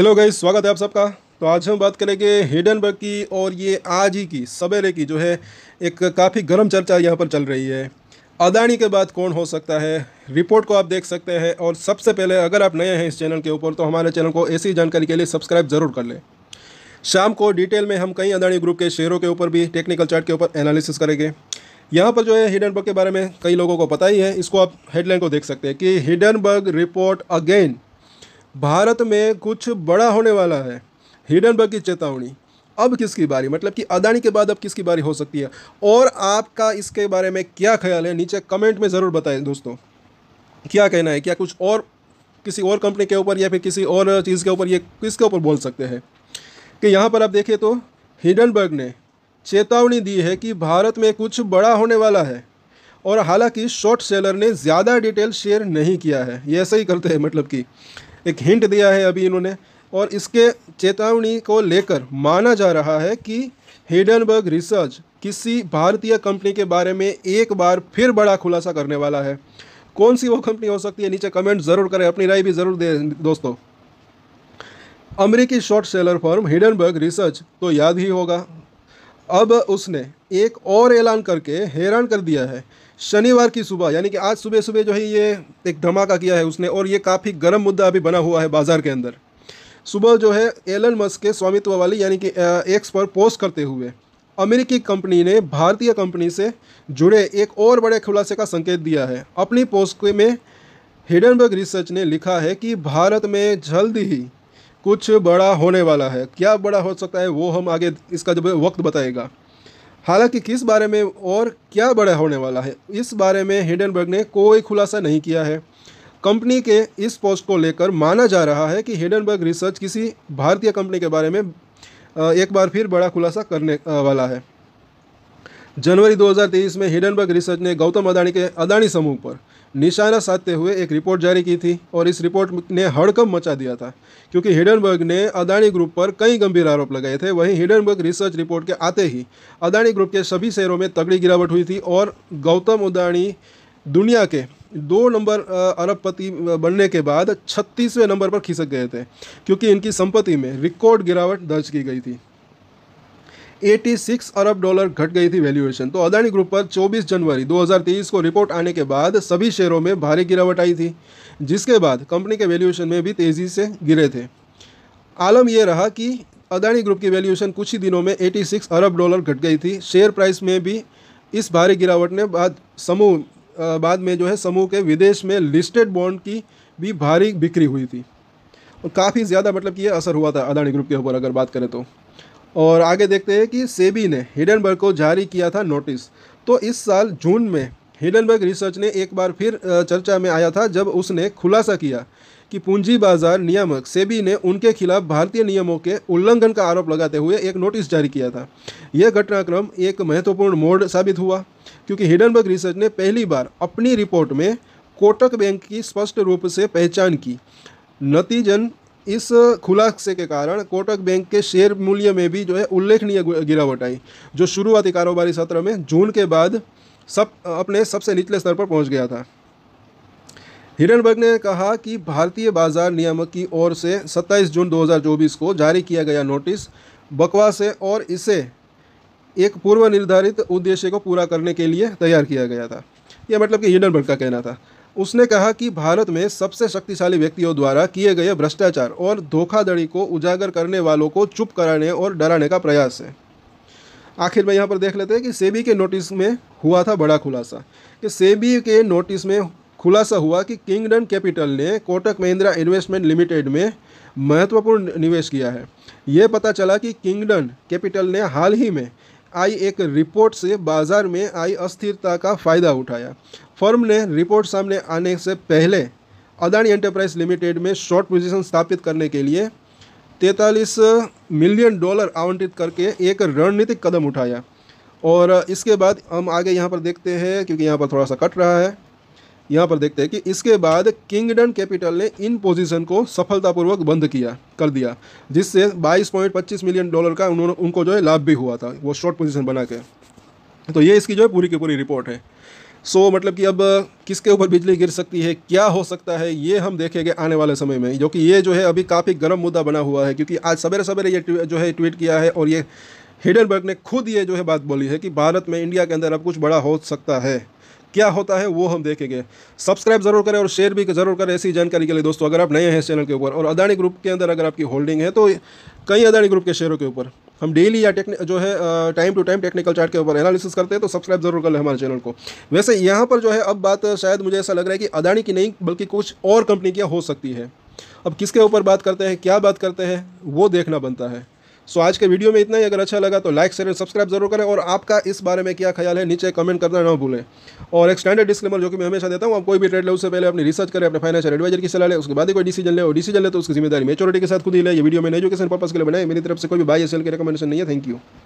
hello guys स्वागत है आप सबका तो आज हम बात करेंगे हेडनबर्ग की और ये आज ही की सवेरे की जो है एक काफ़ी गर्म चर्चा यहाँ पर चल रही है अदानी के बाद कौन हो सकता है रिपोर्ट को आप देख सकते हैं और सबसे पहले अगर आप नए हैं इस चैनल के ऊपर तो हमारे चैनल को ऐसी जानकारी के लिए सब्सक्राइब ज़रूर कर लें शाम को डिटेल में हम कई अदानी ग्रुप के शेयरों के ऊपर भी टेक्निकल चार्ट के ऊपर एनालिसिस करेंगे यहाँ पर जो है हिडनबर्ग के बारे में कई लोगों को पता ही है इसको आप हेडलाइन को देख सकते हैं कि हिडनबर्ग रिपोर्ट अगेन भारत में कुछ बड़ा होने वाला है हिडनबर्ग की चेतावनी अब किसकी बारी मतलब कि अदानी के बाद अब किसकी बारी हो सकती है और आपका इसके बारे में क्या ख्याल है नीचे कमेंट में ज़रूर बताएं दोस्तों क्या कहना है क्या कुछ और किसी और कंपनी के ऊपर या फिर किसी और चीज़ के ऊपर ये किसके ऊपर बोल सकते हैं कि यहाँ पर आप देखिए तो हिडनबर्ग ने चेतावनी दी है कि भारत में कुछ बड़ा होने वाला है और हालांकि शॉर्ट सेलर ने ज़्यादा डिटेल शेयर नहीं किया है ये ऐसा ही करते हैं मतलब कि एक हिंट दिया है अभी इन्होंने और इसके चेतावनी को लेकर माना जा रहा है कि हिडनबर्ग रिसर्च किसी भारतीय कंपनी के बारे में एक बार फिर बड़ा खुलासा करने वाला है कौन सी वो कंपनी हो सकती है नीचे कमेंट ज़रूर करें अपनी राय भी ज़रूर दें दोस्तों अमेरिकी short seller firm Hindenburg research तो याद ही होगा अब उसने एक और ऐलान करके हैरान कर दिया है शनिवार की सुबह यानी कि आज सुबह सुबह जो है ये एक धमाका किया है उसने और ये काफ़ी गर्म मुद्दा अभी बना हुआ है बाज़ार के अंदर सुबह जो है एलन मस्क के स्वामित्व वाली यानी कि एक्स पर पोस्ट करते हुए अमेरिकी कंपनी ने भारतीय कंपनी से जुड़े एक और बड़े खुलासे का संकेत दिया है अपनी पोस्ट में हिडनबर्ग रिसर्च ने लिखा है कि भारत में जल्द ही कुछ बड़ा होने वाला है क्या बड़ा हो सकता है वो हम आगे इसका जब वक्त बताएगा हालांकि किस बारे में और क्या बड़ा होने वाला है इस बारे में हिडनबर्ग ने कोई खुलासा नहीं किया है कंपनी के इस पोस्ट को लेकर माना जा रहा है कि हिडनबर्ग रिसर्च किसी भारतीय कंपनी के बारे में एक बार फिर बड़ा खुलासा करने वाला है जनवरी 2023 में हिडनबर्ग रिसर्च ने गौतम अदाणी के अदाणी समूह पर निशाना साधते हुए एक रिपोर्ट जारी की थी और इस रिपोर्ट ने हड़कम मचा दिया था क्योंकि हिडनबर्ग ने अदाणी ग्रुप पर कई गंभीर आरोप लगाए थे वहीं हिडनबर्ग रिसर्च रिपोर्ट के आते ही अदाणी ग्रुप के सभी शेयरों में तगड़ी गिरावट हुई थी और गौतम अदाणी दुनिया के दो नंबर अरबपति बनने के बाद छत्तीसवें नंबर पर खिसक गए थे क्योंकि इनकी संपत्ति में रिकॉर्ड गिरावट दर्ज की गई थी 86 अरब डॉलर घट गई थी वैल्यूएशन तो अदानी ग्रुप पर 24 जनवरी 2023 को रिपोर्ट आने के बाद सभी शेयरों में भारी गिरावट आई थी जिसके बाद कंपनी के वैल्यूएशन में भी तेज़ी से गिरे थे आलम यह रहा कि अदानी ग्रुप की वैल्यूएशन कुछ ही दिनों में 86 अरब डॉलर घट गई थी शेयर प्राइस में भी इस भारी गिरावट ने बाद समूह बाद में जो है समूह के विदेश में लिस्टेड बॉन्ड की भी भारी बिक्री हुई थी और काफ़ी ज़्यादा मतलब कि यह असर हुआ था अदानी ग्रुप के ऊपर अगर बात करें तो और आगे देखते हैं कि सेबी ने हिडनबर्ग को जारी किया था नोटिस तो इस साल जून में हिडनबर्ग रिसर्च ने एक बार फिर चर्चा में आया था जब उसने खुलासा किया कि पूंजी बाजार नियामक सेबी ने उनके खिलाफ भारतीय नियमों के उल्लंघन का आरोप लगाते हुए एक नोटिस जारी किया था यह घटनाक्रम एक महत्वपूर्ण मोड़ साबित हुआ क्योंकि हिडनबर्ग रिसर्च ने पहली बार अपनी रिपोर्ट में कोटक बैंक की स्पष्ट रूप से पहचान की नतीजन इस खुलासे के कारण कोटक बैंक के शेयर मूल्य में भी जो है उल्लेखनीय गिरावट आई जो शुरुआती कारोबारी सत्र में जून के बाद सब अपने सबसे निचले स्तर पर पहुंच गया था हिरनबर्ग ने कहा कि भारतीय बाजार नियामक की ओर से 27 जून 2024 को जारी किया गया नोटिस बकवास है और इसे एक पूर्व निर्धारित उद्देश्य को पूरा करने के लिए तैयार किया गया था यह मतलब कि हिडनबर्ग का कहना था उसने कहा कि भारत में सबसे शक्तिशाली व्यक्तियों द्वारा किए गए भ्रष्टाचार और धोखाधड़ी को उजागर करने वालों को चुप कराने और डराने का प्रयास है आखिर में यहाँ पर देख लेते हैं कि सेबी के नोटिस में हुआ था बड़ा खुलासा कि सेबी के नोटिस में खुलासा हुआ कि किंगडन कैपिटल ने कोटक महिंद्रा इन्वेस्टमेंट लिमिटेड में महत्वपूर्ण निवेश किया है ये पता चला कि किंगडन कैपिटल ने हाल ही में आई एक रिपोर्ट से बाज़ार में आई अस्थिरता का फ़ायदा उठाया फर्म ने रिपोर्ट सामने आने से पहले अदानी एंटरप्राइज लिमिटेड में शॉर्ट पोजीशन स्थापित करने के लिए तैंतालीस मिलियन डॉलर आवंटित करके एक रणनीतिक कदम उठाया और इसके बाद हम आगे यहाँ पर देखते हैं क्योंकि यहाँ पर थोड़ा सा कट रहा है यहाँ पर देखते हैं कि इसके बाद किंगडन कैपिटल ने इन पोजीशन को सफलतापूर्वक बंद किया कर दिया जिससे 22.25 मिलियन डॉलर का उन्होंने उनको जो है लाभ भी हुआ था वो शॉर्ट पोजीशन बना के तो ये इसकी जो है पूरी की पूरी रिपोर्ट है सो so, मतलब कि अब किसके ऊपर बिजली गिर सकती है क्या हो सकता है ये हम देखेंगे आने वाले समय में जो कि ये जो है अभी काफ़ी गर्म मुद्दा बना हुआ है क्योंकि आज सवेरे सवेरे ये जो है ट्वीट किया है और ये हिडनबर्ग ने खुद ये जो है बात बोली है कि भारत में इंडिया के अंदर अब कुछ बड़ा हो सकता है क्या होता है वो हम देखेंगे सब्सक्राइब जरूर करें और शेयर भी ज़रूर करें ऐसी जानकारी के लिए दोस्तों अगर आप नए हैं इस चैनल के ऊपर और अदानी ग्रुप के अंदर अगर आपकी होल्डिंग है तो कई अदानी ग्रुप के शेयरों के ऊपर हम डेली या टेक्निक जो है time to time technical chart के ऊपर एनालिसिस करते हैं तो सब्सक्राइब जरूर कर लें हमारे चैनल को वैसे यहाँ पर जो है अब बात शायद मुझे ऐसा लग रहा है कि अदानी की नहीं बल्कि कुछ और कंपनी की हो सकती है अब किसके ऊपर बात करते हैं क्या बात करते हैं वो देखना बनता है सो आज के वीडियो में इतना ही अगर अच्छा लगा तो लाइक शेयर सब्सक्राइब जरूर करें और आपका इस बारे में क्या ख्याल है नीचे कमेंट करना ना भूलें और एक स्टैंडर्ड डिस्क्लेमर जो कि मैं हमेशा देता हूँ आप कोई भी ट्रेड ले उससे पहले अपनी रिसर्च करें अपने फाइनेंशियल एडवाइजर की सलाह ले उसके बाद ही कोई डिसीजन ले और डिसीजन ले तो उसकी जिम्मेदारी मेचोरिटी के साथ खुद ही ले ये वीडियो में एजुकेशन पर्पस के लिए बनाए मेरी तरफ से कोई भी बाई एस की रिकमेंडेशन नहीं है थैंक यू